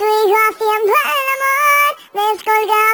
Three coffee and platinum let's go down.